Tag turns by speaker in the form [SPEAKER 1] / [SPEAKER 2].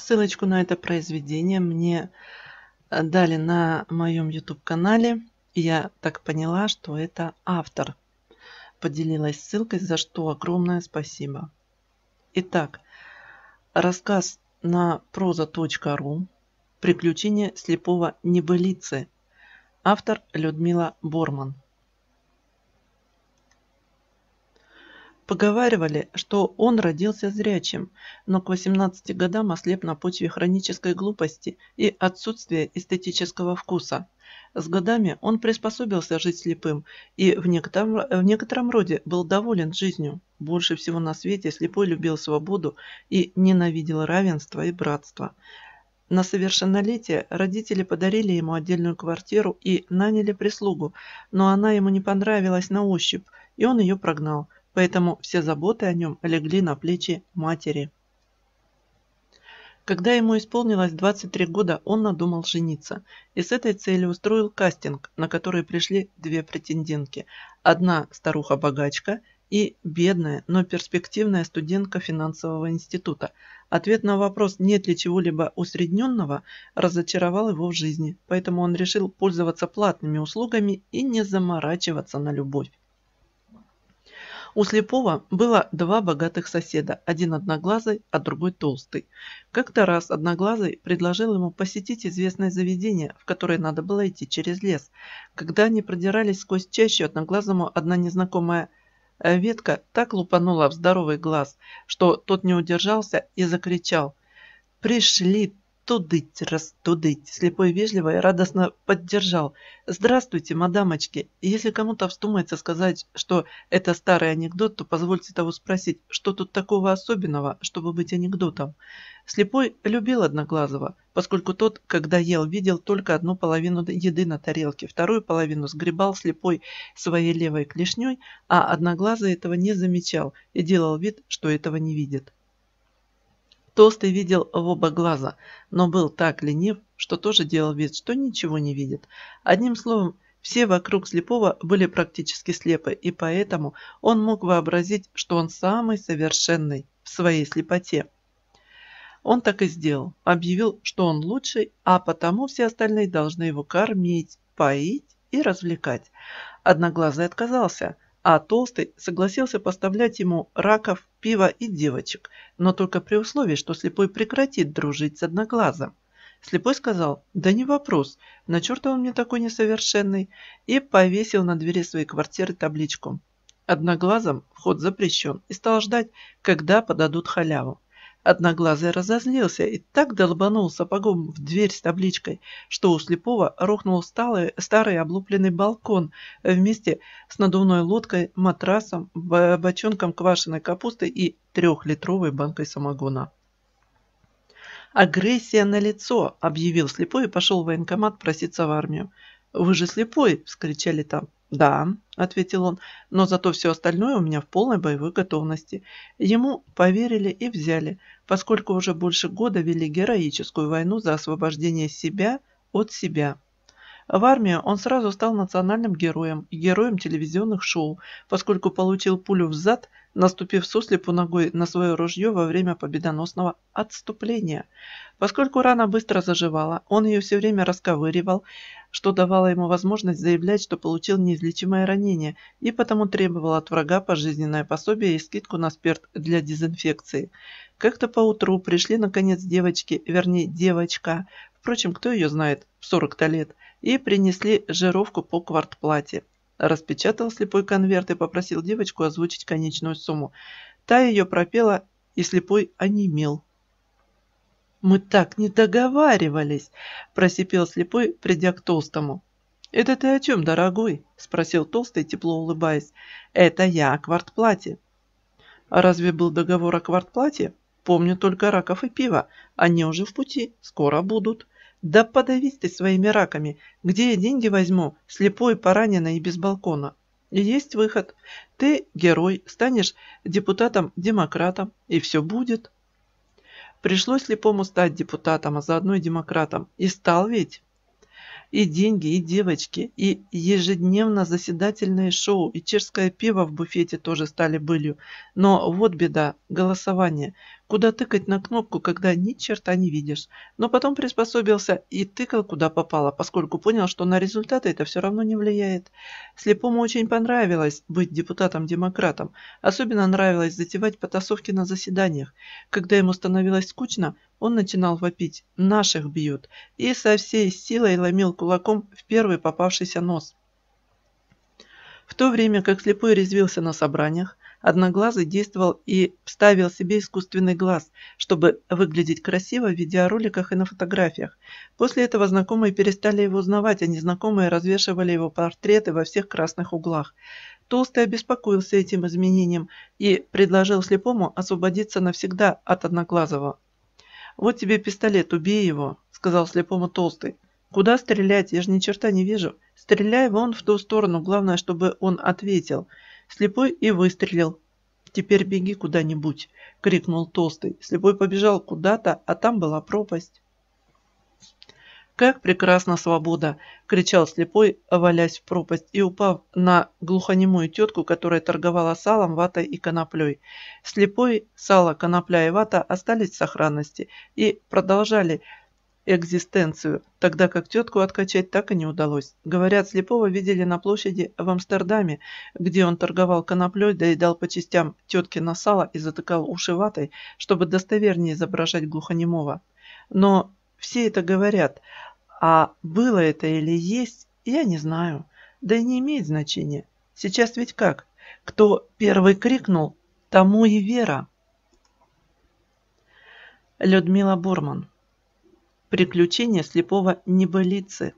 [SPEAKER 1] Ссылочку на это произведение мне э, дали на моем YouTube-канале. Я так поняла, что это автор. Поделилась ссылкой, за что огромное спасибо. Итак, рассказ на проза.ру «Приключения слепого небылицы». Автор Людмила Борман. Поговаривали, что он родился зрячим, но к 18 годам ослеп на почве хронической глупости и отсутствия эстетического вкуса. С годами он приспособился жить слепым и в некотором, в некотором роде был доволен жизнью. Больше всего на свете слепой любил свободу и ненавидел равенство и братство. На совершеннолетие родители подарили ему отдельную квартиру и наняли прислугу, но она ему не понравилась на ощупь, и он ее прогнал – поэтому все заботы о нем легли на плечи матери. Когда ему исполнилось 23 года, он надумал жениться и с этой целью устроил кастинг, на который пришли две претендентки. Одна старуха-богачка и бедная, но перспективная студентка финансового института. Ответ на вопрос, нет ли чего-либо усредненного, разочаровал его в жизни, поэтому он решил пользоваться платными услугами и не заморачиваться на любовь. У слепого было два богатых соседа, один одноглазый, а другой толстый. Как-то раз одноглазый предложил ему посетить известное заведение, в которое надо было идти через лес. Когда они продирались сквозь чащу, одноглазому одна незнакомая э, ветка так лупанула в здоровый глаз, что тот не удержался и закричал. «Пришли «Растудыть, растудыть!» Слепой вежливо и радостно поддержал. «Здравствуйте, мадамочки! Если кому-то вздумается сказать, что это старый анекдот, то позвольте того спросить, что тут такого особенного, чтобы быть анекдотом?» Слепой любил Одноглазого, поскольку тот, когда ел, видел только одну половину еды на тарелке, вторую половину сгребал слепой своей левой клешней, а Одноглазый этого не замечал и делал вид, что этого не видит. Толстый видел в оба глаза, но был так ленив, что тоже делал вид, что ничего не видит. Одним словом, все вокруг слепого были практически слепы, и поэтому он мог вообразить, что он самый совершенный в своей слепоте. Он так и сделал, объявил, что он лучший, а потому все остальные должны его кормить, поить и развлекать. Одноглазый отказался – а Толстый согласился поставлять ему раков, пива и девочек, но только при условии, что Слепой прекратит дружить с одноглазом. Слепой сказал «Да не вопрос, на черта он мне такой несовершенный» и повесил на двери своей квартиры табличку. Одноглазом вход запрещен и стал ждать, когда подадут халяву. Одноглазый разозлился и так долбанул сапогом в дверь с табличкой, что у слепого рухнул старый, старый облупленный балкон вместе с надувной лодкой, матрасом, бочонком квашеной капусты и трехлитровой банкой самогона. «Агрессия на лицо!» – объявил слепой и пошел в военкомат проситься в армию. «Вы же слепой!» – вскричали там. «Да», – ответил он, – «но зато все остальное у меня в полной боевой готовности». Ему поверили и взяли, поскольку уже больше года вели героическую войну за освобождение себя от себя. В армии он сразу стал национальным героем и героем телевизионных шоу, поскольку получил пулю в зад, наступив сослепу ногой на свое ружье во время победоносного отступления. Поскольку рана быстро заживала, он ее все время расковыривал, что давало ему возможность заявлять, что получил неизлечимое ранение и потому требовал от врага пожизненное пособие и скидку на спирт для дезинфекции. Как-то поутру пришли, наконец, девочки, вернее, девочка, впрочем, кто ее знает, 40-то лет, и принесли жировку по квартплате. Распечатал слепой конверт и попросил девочку озвучить конечную сумму. Та ее пропела, и слепой онемел. Мы так не договаривались, просипел слепой, придя к толстому. «Это ты о чем, дорогой?» – спросил Толстый, тепло улыбаясь. «Это я о квартплате». «А разве был договор о квартплате? Помню только раков и пива. Они уже в пути, скоро будут». «Да подавись ты своими раками. Где я деньги возьму? Слепой, пораненный и без балкона». «Есть выход. Ты, герой, станешь депутатом-демократом, и все будет». Пришлось слепому стать депутатом, а заодно и демократом. И стал ведь. И деньги, и девочки, и ежедневно заседательные шоу, и чешское пиво в буфете тоже стали былью. Но вот беда, голосование куда тыкать на кнопку, когда ни черта не видишь. Но потом приспособился и тыкал, куда попало, поскольку понял, что на результаты это все равно не влияет. Слепому очень понравилось быть депутатом-демократом. Особенно нравилось затевать потасовки на заседаниях. Когда ему становилось скучно, он начинал вопить «наших бьют» и со всей силой ломил кулаком в первый попавшийся нос. В то время как слепой резвился на собраниях, Одноглазый действовал и вставил себе искусственный глаз, чтобы выглядеть красиво в видеороликах и на фотографиях. После этого знакомые перестали его узнавать, а незнакомые развешивали его портреты во всех красных углах. Толстый обеспокоился этим изменением и предложил слепому освободиться навсегда от Одноглазого. «Вот тебе пистолет, убей его», — сказал слепому Толстый. «Куда стрелять? Я же ни черта не вижу. Стреляй вон в ту сторону, главное, чтобы он ответил». Слепой и выстрелил. «Теперь беги куда-нибудь!» – крикнул Толстый. Слепой побежал куда-то, а там была пропасть. «Как прекрасна свобода!» – кричал слепой, валясь в пропасть и упав на глухонемую тетку, которая торговала салом, ватой и коноплей. Слепой, сало, конопля и вата остались в сохранности и продолжали экзистенцию, тогда как тетку откачать так и не удалось. Говорят, слепого видели на площади в Амстердаме, где он торговал коноплей, доедал по частям тетки на сало и затыкал уши ватой, чтобы достовернее изображать глухонемого. Но все это говорят, а было это или есть, я не знаю. Да и не имеет значения. Сейчас ведь как? Кто первый крикнул, тому и вера. Людмила Бурман Приключения слепого небылицы.